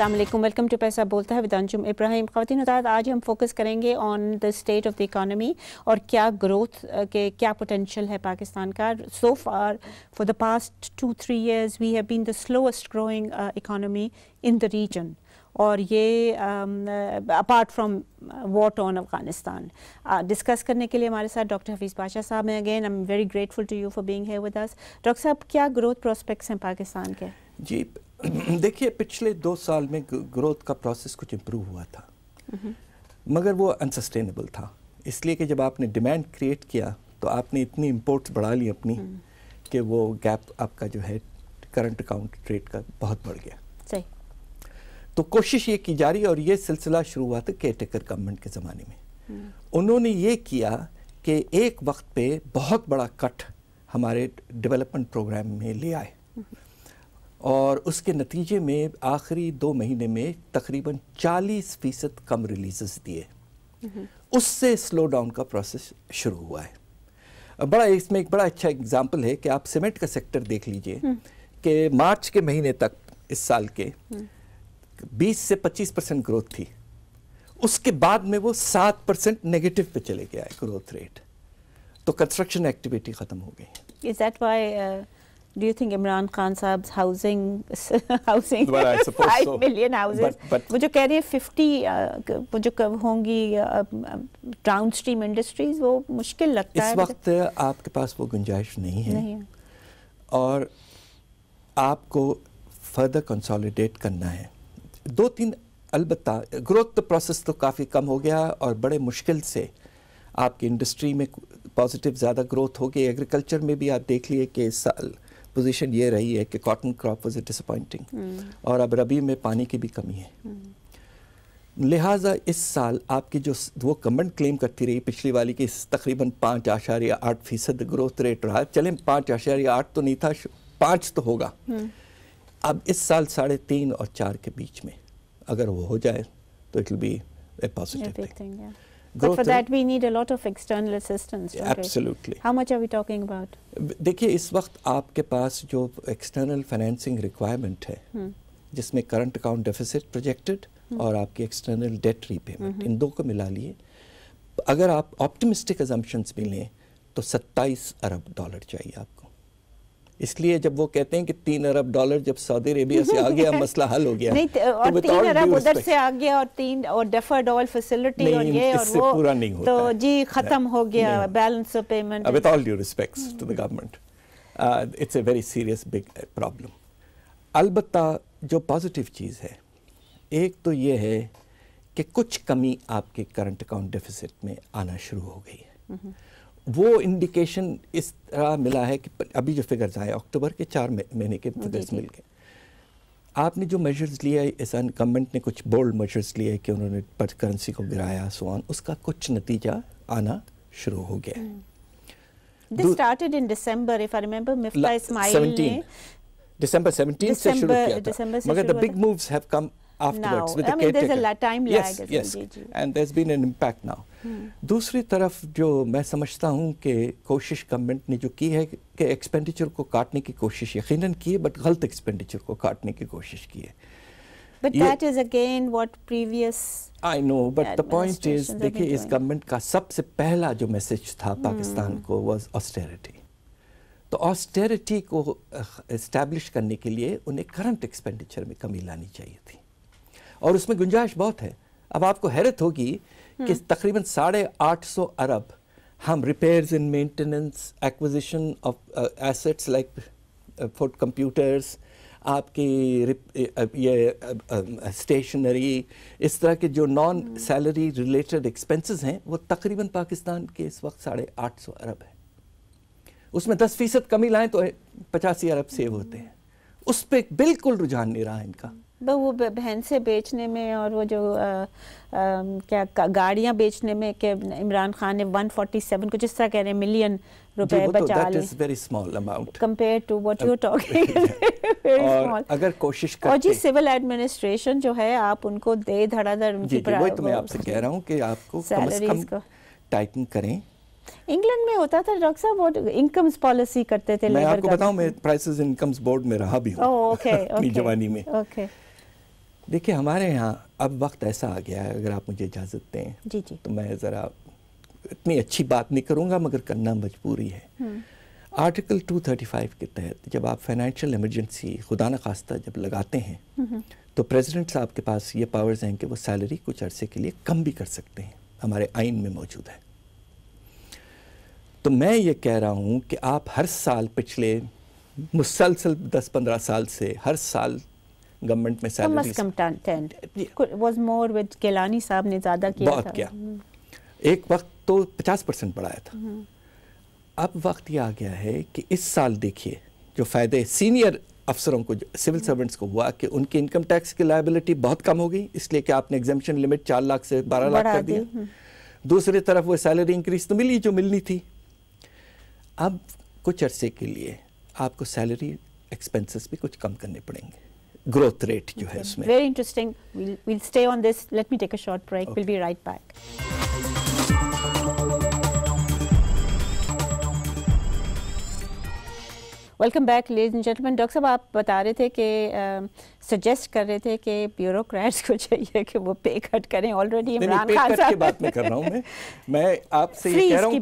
अल्लाम welcome to पैसा बोलता है विदानजुम इब्राहिम खातिन उदाद आज हम फोकस करेंगे on the state of the economy और क्या ग्रोथ के क्या पोटेंशियल है पाकिस्तान का so far for the past two three years we have been the slowest growing economy in the region और ये apart from what on Afghanistan discuss करने के लिए हमारे साथ डॉक्टर हफीज़ बादशाह साहब हैं again I am very grateful to you for being here with us doctor sahab क्या growth prospects हैं पाकिस्तान के जी देखिए पिछले दो साल में ग्रोथ का प्रोसेस कुछ इम्प्रूव हुआ था हम्म। मगर वो अनसस्टेनेबल था इसलिए कि जब आपने डिमांड क्रिएट किया तो आपने इतनी इम्पोर्ट्स बढ़ा ली अपनी हम्म। कि वो गैप आपका जो है करंट अकाउंट ट्रेड का बहुत बढ़ गया तो कोशिश ये की जा रही है और ये सिलसिला शुरू हुआ था केयर टेकर गवर्नमेंट के ज़माने में उन्होंने ये किया कि एक वक्त पे बहुत बड़ा कट हमारे डेवलपमेंट प्रोग्राम में ले आए और उसके नतीजे में आखिरी दो महीने में तकरीबन 40 फीसद कम रिलीज़ दिए उससे स्लो डाउन का प्रोसेस शुरू हुआ है बड़ा इसमें एक बड़ा अच्छा एग्जाम्पल है कि आप सीमेंट का सेक्टर देख लीजिए कि मार्च के महीने तक इस साल के 20 से 25 परसेंट ग्रोथ थी उसके बाद में वो 7 परसेंट नेगेटिव पे चले गया है ग्रोथ रेट तो कंस्ट्रक्शन एक्टिविटी ख़त्म हो गई is that why do you think Imran Khan sahab housing housing five million suppose वो जो कह रहे हैं फिफ्टी uh, वो जो कब होंगी डाउन स्ट्रीम इंडस्ट्रीज वो मुश्किल लगता इस है इस वक्त आपके पास वो गुंजाइश नहीं है नहीं और आपको फर्दर कंसोलिडेट करना है दो तीन अलबत् ग्रोथ तो प्रोसेस तो काफ़ी कम हो गया और बड़े मुश्किल से आपकी इंडस्ट्री में पॉजिटिव ज़्यादा ग्रोथ हो गई एग्रीकल्चर में भी आप देख लिए कि इस साल पोजीशन ये रही है कि कॉटन क्रॉप वॉज डिसअपॉइंटिंग और अब रबी में पानी की भी कमी है हम्म। लिहाजा इस साल आपकी जो वो गवर्नमेंट क्लेम करती रही पिछली वाली की तकरीबन पाँच आशार्य आठ फीसद ग्रोथ रेट रहा चले पाँच आशार्य आठ तो नहीं था पाँच तो होगा हम्म। अब इस साल साढ़े तीन और चार के बीच में अगर वो हो जाए तो it will be a positive but for that we need a lot of external assistance. Absolutely. How much are we talking about? देखिए इस वक्त आपके पास जो external financing requirement है जिसमें current account deficit projected और आपकी external debt repayment, इन दो को मिला लिए अगर आप optimistic assumptions भी लें तो 27 अरब dollar चाहिए आपको इसलिए जब वो कहते हैं कि तीन अरब डॉलर जब सऊदी अरेबिया से आ गया मसला हल हो गया नहीं तो, तो और तीन अरब उधर से आ गया और तीन और डेफर्ड फैसिलिटी और ये और वो पूरा नहीं होता तो जी खत्म हो गया balance of payment with all due respects to the government it's a very serious big problem अलबत् जो पॉजिटिव चीज़ है एक तो ये है कि कुछ कमी आपके करंट अकाउंट डेफिसिट में आना शुरू हो गई है हम्म। वो इंडिकेशन इस तरह मिला है कि अभी जो फिगर्स आए अक्टूबर के चार महीने के फिगर्स मिल गए आपने जो मेजर्स लिए ऐसा गवर्नमेंट ने कुछ बोल्ड मेजर्स लिए कि उन्होंने करेंसी को गिराया सोन उसका कुछ नतीजा आना शुरू हो गया है This started in December, if I remember, Mifta Ismail 17, 17 से शुरू किया था। मगर the big moves have come afterwards now. with I the mean, caretaker. there's a time lag. Yes, yes. And there's been an impact now. Hmm. दूसरी तरफ जो मैं समझता हूँ कि कोशिश गवर्नमेंट ने जो की है कि एक्सपेंडिचर को काटने की कोशिश यकीनन की है बट गलत एक्सपेंडिचर को काटने की कोशिश की है But yeah. that is again what previous I know, but the point is, देखिए इस गवर्नमेंट का सबसे पहला जो मैसेज था hmm. पाकिस्तान को वॉज ऑस्टेरिटी तो ऑस्टेरिटी को इस्टेब्लिश uh, करने के लिए उन्हें करंट एक्सपेंडिचर में कमी लानी चाहिए थी और उसमें गुंजाइश बहुत है अब आपको हैरत होगी कि हम्म। तकरीबन साढ़े आठ सौ अरब हम repairs and maintenance acquisition of assets like for computers आपकी ये स्टेशनरी uh, um, इस तरह के जो नॉन सैलरी रिलेटेड एक्सपेंसेस हैं वो तकरीबन पाकिस्तान के इस वक्त साढ़े आठ सौ अरब है उसमें दस फीसद कमी लाएँ तो पचासी अरब सेव होते हैं उस पर बिल्कुल रुझान नहीं रहा इनका तो वो बहन से बेचने में और वो जो आ, आ, क्या गाड़ियाँ बेचने में के इमरान खान ने 147 कुछ इस तरह कह रहे हैं मिलियन रुपए तो, बचा लिए very small amount compare to what you talking और अगर कोशिश करते और जी सिविल एडमिनिस्ट्रेशन जो है आप उनको दे धड़ाधड़ उनकी जी, जी, वही तो मैं आपसे कह रहा हूँ कि आपको कम से कम टाइटन करें इंग्लैंड में होता था डॉक्टर साहब बहुत इनकम्स पॉलिसी करते थे मैं आपको बताऊं मैं प्राइसेस इनकम्स बोर्ड में रहा भी हूं ओके oh, ओके जवानी में ओके okay. देखिए हमारे यहाँ अब वक्त ऐसा आ गया है अगर आप मुझे इजाज़त दें जी जी तो मैं ज़रा इतनी अच्छी बात नहीं करूँगा मगर करना मजबूरी है हम्म। आर्टिकल 235 के तहत जब आप फाइनेंशियल इमरजेंसी खुदा न खास्ता जब लगाते हैं हम्म, हम्म। तो प्रेसिडेंट साहब के पास ये पावर्स हैं कि वो सैलरी कुछ अरसे के लिए कम भी कर सकते हैं हमारे आइन में मौजूद है तो मैं ये कह रहा हूँ कि आप हर साल पिछले मुसलसल 10-15 साल से हर साल गवर्नमेंट में सैलरी कम ten was more with Gilani sahab ने ज़्यादा किया बहुत था। किया एक वक्त तो पचास परसेंट बढ़ाया था हम्म। अब वक्त ये आ गया है कि इस साल देखिए जो फ़ायदे सीनियर अफसरों को सिविल हम्म। सर्वेंट्स को हुआ कि उनकी इनकम टैक्स की लाइबिलिटी बहुत कम हो गई इसलिए कि आपने एग्जामेशन लिमिट चार लाख से बारह लाख कर दिया हम्म। दूसरी तरफ वो सैलरी इंक्रीज तो मिली जो मिलनी थी अब कुछ अरसे के लिए आपको सैलरी एक्सपेंसेस भी कुछ कम करने पड़ेंगे ग्रोथ रेट जो है इसमें very interesting we'll stay on this let me take a short break okay. we'll be right back welcome back ladies and gentleman doctor साहब आप बता रहे थे कि सजेस्ट uh, कर रहे थे कि ब्यूरोक्रेट्स को चाहिए कि वो पे कट करें ऑलरेडी इमरान खान साहब की बात नहीं कर रहा हूं मैं मैं आपसे ये कह रहा हूं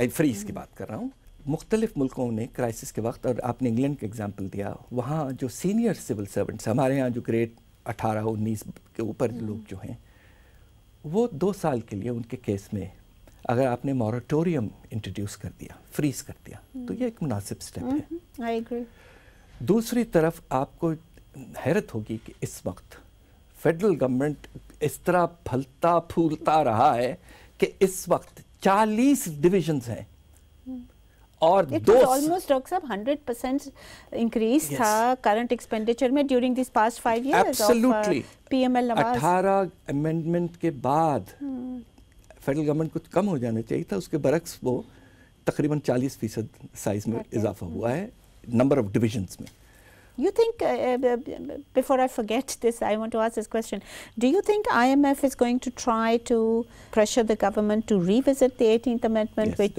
कि फ्रीज की बात कर रहा हूं मुख्तलिफ़ मुल्कों ने क्राइसिस के वक्त और आपने इंग्लैंड का एग्ज़ाम्पल दिया वहाँ जो सीनियर सिविल सर्वेंट्स हमारे यहाँ जो ग्रेड अठारह उन्नीस के ऊपर हम्म। लोग जो हैं वो दो साल के लिए उनके केस में अगर आपने मॉरेटोरियम इंट्रोड्यूस कर दिया फ्रीज कर दिया तो हम्म। ये एक मुनासिब स्टेप है हम्म, दूसरी तरफ आपको हैरत होगी कि इस वक्त फेडरल गवर्नमेंट इस तरह फलता फूलता रहा है कि इस वक्त 40 डिविजन्स हैं और दो almost doctor sahab 100 percent increase था करंट एक्सपेंडिचर में during this past five years absolutely PML अठारह अमेंडमेंट के बाद फेडरल hmm. गवर्नमेंट कुछ कम हो जाना चाहिए था उसके बरक्स वो तकरीबन 40 फीसद साइज में इजाफा हुआ hmm. है नंबर ऑफ डिविजन्स में You think, uh, uh before I forget this, I want to ask this question. Do you think IMF is going to try to pressure the government to revisit the 18th Amendment, yes, which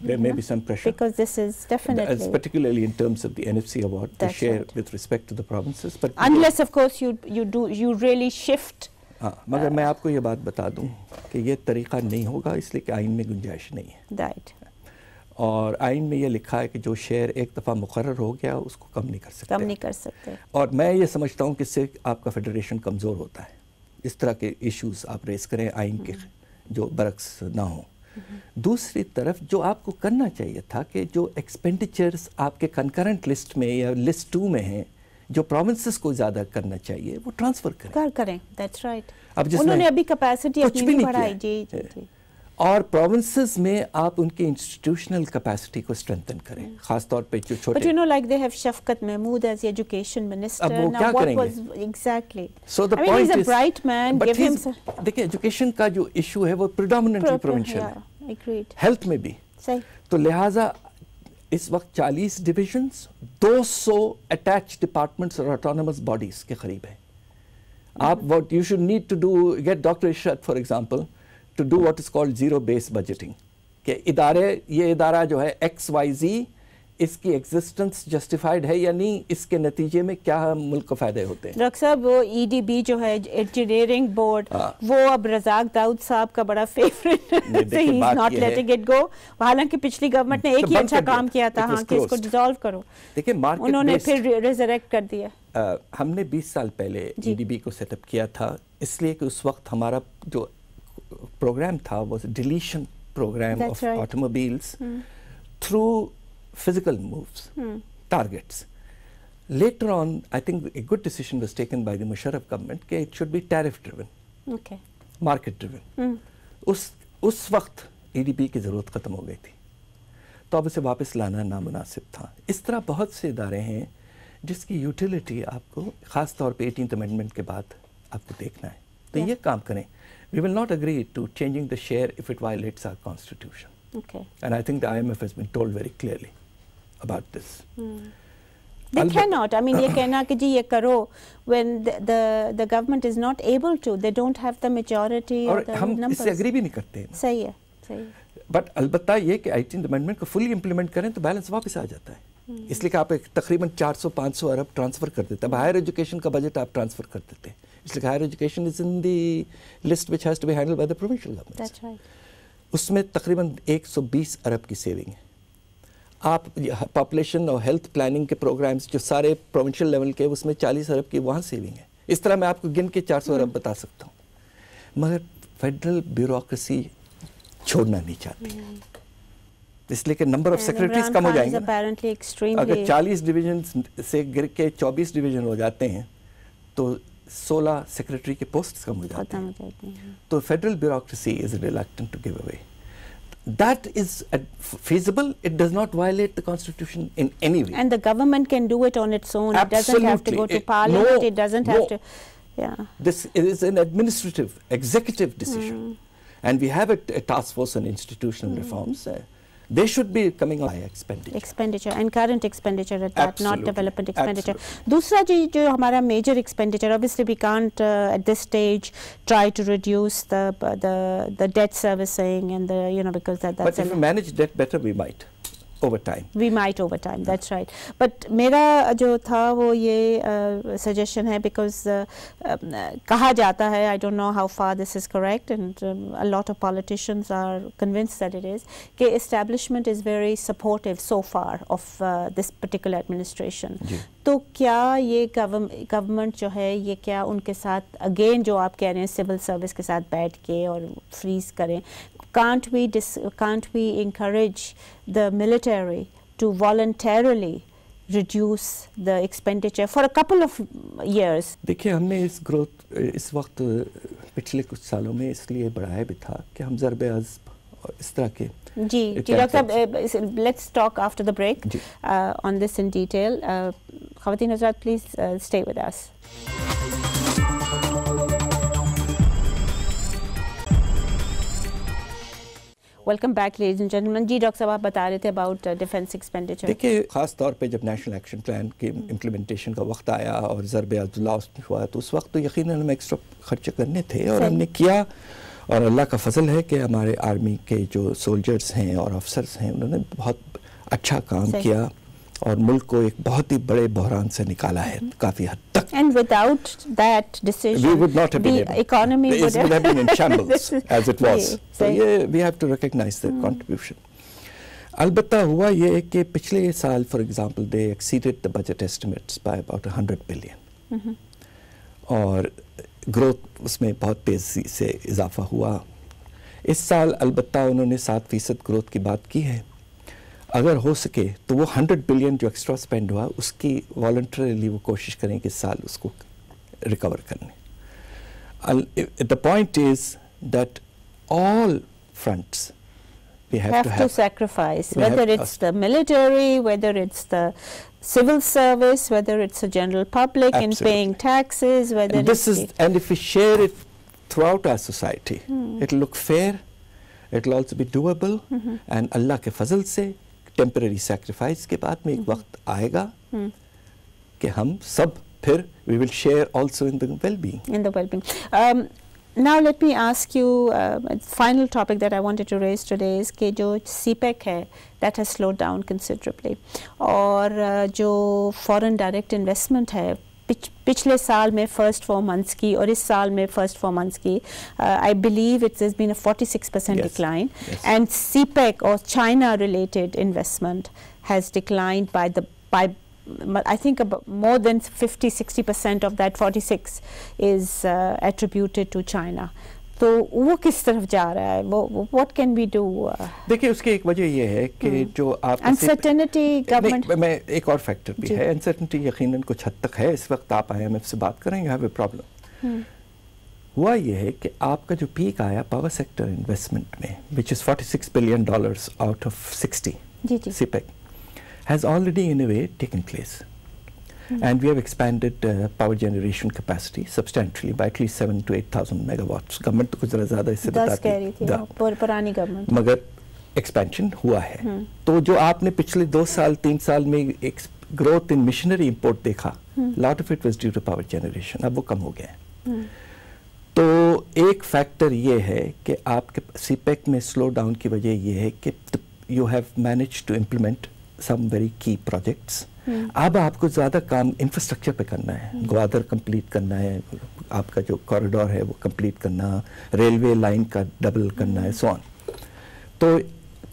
there, there may know, be some pressure because this is definitely particularly in terms of the NFC award, the share right. with respect to the provinces. But unless, of course, you you do you really shift. हाँ मगर मैं आपको ये बात this: दूं कि ये तरीका नहीं होगा इसलिए कि आइन में गुंजाइश और आइन में ये लिखा है कि जो शेयर एक दफ़ा मुकर हो गया उसको कम नहीं कर सकते कम नहीं कर सकते और मैं ये समझता हूँ कि इससे आपका फेडरेशन कमज़ोर होता है इस तरह के इश्यूज आप रेस करें आइन के हम्म। जो बरक्स ना हो हम्म। दूसरी तरफ जो आपको करना चाहिए था कि जो एक्सपेंडिचर्स आपके कंकरेंट लिस्ट में या लिस्ट टू में हैं जो प्रोविंसेस को ज्यादा करना चाहिए वो ट्रांसफर करें कर करें दैट्स राइट right. अब उन्होंने अभी कैपेसिटी नहीं बढ़ाई जी जी और प्रोविंसेस में आप उनके इंस्टीट्यूशनल कैपेसिटी को स्ट्रेंथन करें mm. खास तौर पे जो छोटे but you know like they have Shafqat Mahmood as education minister अब वो क्या करेंगे exactly so the point is a bright man give him देखिए एजुकेशन का जो इशू है वो प्रेडोमिनेंटली प्रोविंशियल है एग्रीड हेल्थ में भी सही तो लिहाजा इस वक्त 40 डिविजन्स 200 अटैच डिपार्टमेंट्स और ऑटोनमस बॉडीज के करीब है आप what you should need to do get doctor Ishrat for example to do what is called zero based budgeting कि इदारे ये इदारा जो है एक्स वाई जी इसकी एग्जिस्टेंस जस्टिफाइड है या नहीं इसके नतीजे में क्या मुल्क को फायदे होते हैं डॉक्टर साहब वो ईडीबी e जो है इंजीनियरिंग बोर्ड हाँ। वो अब रजाक दाऊद साहब का बड़ा favourite not letting it go हालांकि पिछली गवर्नमेंट ने तो एक ही अच्छा काम किया था हाँ कि इसको डिसॉल्व करो देखिए उन्होंने फिर रिजरेक्ट कर दिया हमने 20 साल पहले ईडीबी e को सेटअप किया था इसलिए कि उस वक्त हमारा जो program tha was a deletion program That's of right. automobiles mm. through physical moves, mm. targets. Later on, I think a good decision was taken by the Musharraf government कि it should be tariff driven, okay. market driven. Mm. us us waqt edp ki zarurat khatam ho gayi thi to ab इसे wapas lana नामुनासिब था इस तरह बहुत से इदारे हैं जिसकी यूटिलिटी आपको ख़ास तौर पे एटीन अमेंडमेंट के बाद आपको देखना है तो yeah. ye kaam karein we will not agree to changing the share if it violates our constitution. Okay. And I think the IMF has been told very clearly about this. Mm. They Albert cannot. I mean, ye kehna ki ji ye karo when the, the, the government is not able to. They don't have the majority or, or the हम numbers. इससे agree भी नहीं करते. सही है, सही है. But अलबत्ता ये कि 18th amendment को fully इम्प्लीमेंट करें तो balance वापस आ जाता है इसलिए कि आप एक तकरीबन 400-500 अरब ट्रांसफ़र कर देते हैं हायर एजुकेशन का बजट आप ट्रांसफ़र कर देते हैं It's like higher education is in the list which has to be handled by the provincial government. That's right. उसमें तकरीबन 120 अरब की सेविंग है आप पॉपुलेशन और हेल्थ प्लानिंग के प्रोग्राम्स जो सारे प्रोविंशियल लेवल के उसमें 40 अरब की वहाँ सेविंग है इस तरह मैं आपको गिन के 400 अरब हम्म। बता सकता हूँ मगर फेडरल ब्यूरोक्रेसी छोड़ना नहीं चाहती हम्म। इसलिए कि नंबर ऑफ सेक्रेटरीज कम हो जाएंगे अगर 40 डिवीजन से गिर के 24 डिवीजन हो जाते हैं तो सोलह सेक्रेटरी के पोस्ट कम हो जाते हैं तो federal bureaucracy is reluctant to that is feasible. It does not violate the constitution in any way. And the government can do it on its own. Absolutely. It doesn't have to go to it, parliament. No, it doesn't no. have to. Yeah. This is an administrative, executive decision. Mm. And we have a, a, task force on institutional mm. reforms. Uh, they should be coming on expenditure expenditure and current expenditure at that not development expenditure dusra ji jo hamara major expenditure obviously we can't uh, at this stage try to reduce the the the debt servicing and the you know because that that's But if we manage debt better we might over time. We might over time, yeah. that's right. But mera jo tha wo ye uh, suggestion hai because uh, um, kaha jata hai I don't know how far this is correct and um, a lot of politicians are convinced that it is ke establishment is very supportive so far of uh, this particular administration. yeah. तो क्या ये government जो है ये क्या उनके साथ again जो आप कह रहे हैं सिविल सर्विस के साथ बैठ के और फ्रीज करें can't we can't we encourage the military secretary to voluntarily reduce the expenditure for a couple of years. देखिए हमने इस ग्रोथ इस वक्त पिछले कुछ सालों में इसलिए बढ़ाया भी था कि हम ज़रब अज़ब इस तरह के जी जी doctor let's talk after the break on this in detail खावतीन हज़रत please stay with us welcome back ladies and gentleman जी डॉक्टर साहब आप बता रहे थे अबाउट डिफेंस एक्सपेंडिचर देखिए खास तौर पे जब नेशनल एक्शन प्लान के इम्प्लीमेंटेशन का वक्त आया और ज़रब अब्दुल्ला उसमें हुआ तो उस वक्त तो यकीन हमें एक्स्ट्रा खर्चे करने थे और हमने किया और अल्लाह का फजल है कि हमारे आर्मी के जो सोल्जर्स हैं और अफसर्स हैं उन्होंने बहुत अच्छा काम किया और मुल्क को एक बहुत ही बड़े बहरान से निकाला है हम्म। काफी हद तक and without that decision we would not have been economy would have been in shambles as it was तो ये we have to recognise that contribution अलबत्ता हुआ ये कि पिछले साल for example they exceeded the budget estimates by about 100 billion और growth उसमें बहुत तेज़ी से इजाफा हुआ इस साल अलबत् उन्होंने सात फ़ीसद ग्रोथ की बात की है अगर हो सके तो वो हंड्रेड बिलियन जो एक्स्ट्रा स्पेंड हुआ उसकी वॉल्ट्रली वो कोशिश करें कि साल उसको रिकवर करने the point is that all fronts. We have, have to, have, to sacrifice, whether it's the military, whether it's the civil service, whether it's the general public Absolutely. in paying taxes, whether and this is and if we share it throughout our society, hmm. it'll look fair, it'll also be doable, mm -hmm. and Allah ke fazl se, temporary sacrifice के बाद में एक वक्त आएगा कि हम सब फिर we will share also in dealing in dealing Now let me ask you uh, final topic that I wanted to raise today is कि जो CPEC है that has slowed down considerably और uh, जो foreign direct investment है पिछ, पिछले साल में फ़र्स्ट फोर मंथ्स की और इस साल में फ़र्स्ट फोर मंथ्स की I believe it's has been a 46 percent decline and CPEC और China related investment has declined by the by I think more than 50 60 percent of that 46 is uh, attributed to China. तो वो किस तरफ जा रहा है वो व्हाट कैन बी डू देखिए उसकी एक वजह ये है कि हम्म। जो आप अनसर्टेनिटी गवर्नमेंट मैं एक और फैक्टर भी है अनसर्टेनिटी यकीनन कुछ हद तक है इस वक्त आप आईएमएफ से बात करें यू हैव ए प्रॉब्लम हुआ ये है कि आपका जो पीक आया पावर सेक्टर इन्वेस्टमेंट में which is forty six billion dollar out of sixty जी CPEC has already in a way taken place Mm. And we have expanded uh, power generation capacity substantially by at least seven to eight thousand megawatts government तो कुछ ज़रा ज़्यादा इससे बताती कह रही थी पुरानी गवर्नमेंट मगर एक्सपेंशन हुआ है तो जो आपने पिछले दो साल तीन साल में एक ग्रोथ इन मिशनरी इम्पोर्ट देखा lot of it was due to power generation अब वो कम हो गया है hmm. तो एक फैक्टर ये है कि आपके सीपेक में स्लो डाउन की वजह यह है कि you have managed to implement some very key projects अब आपको ज़्यादा काम इंफ्रास्ट्रक्चर पे करना है hmm. ग्वादर कंप्लीट करना है आपका जो कॉरिडोर है वो कंप्लीट करना रेलवे लाइन का डबल करना है सोन hmm. तो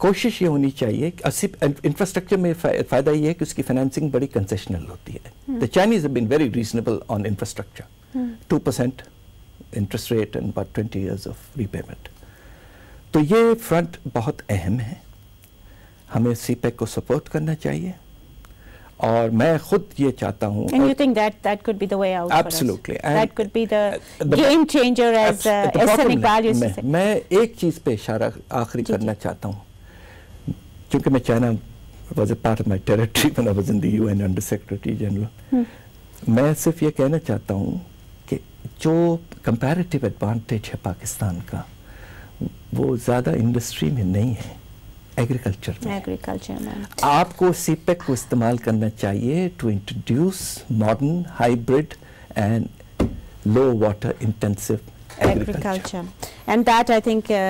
कोशिश ये होनी चाहिए कि इंफ्रास्ट्रक्चर में फ़ायदा ये है कि उसकी फाइनेंसिंग बड़ी कंसेशनल होती है the Chinese been very reasonable on infrastructure two percent interest rate and twenty years of repayment तो ये फ्रंट बहुत अहम है हमें सी को सपोर्ट करना चाहिए और मैं खुद ये चाहता हूँ मैं एक चीज पे इशारा आखिरी करना चाहता हूँ क्योंकि मैं China was a part my territory secretary general मैं सिर्फ ये कहना चाहता हूँ कि जो कंपेरेटिव एडवांटेज है पाकिस्तान का वो ज़्यादा इंडस्ट्री में नहीं है एग्रीकल्चर में एग्रीकल्चर में आपको सीपेक को इस्तेमाल करना चाहिए to introduce modern hybrid and low water intensive agriculture and that I think uh,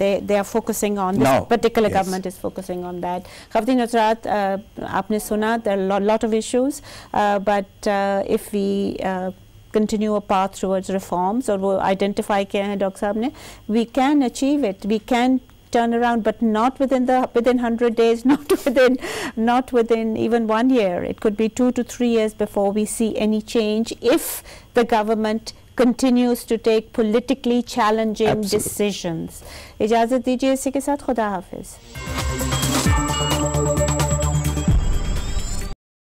they they are focusing on this now, particular yes. government is focusing on that Khavdi Nusrat aapne suna there are a lot of issues uh, but uh, if we uh, continue a path towards reforms or वो identify किया है doctor साहब ने we can achieve it we can turnaround, but not within the within 100 days, not within not within even one year. It could be two to three years before we see any change if the government continues to take politically challenging Absolutely. decisions. इजाज़त दीजिए इसी के साथ खुदा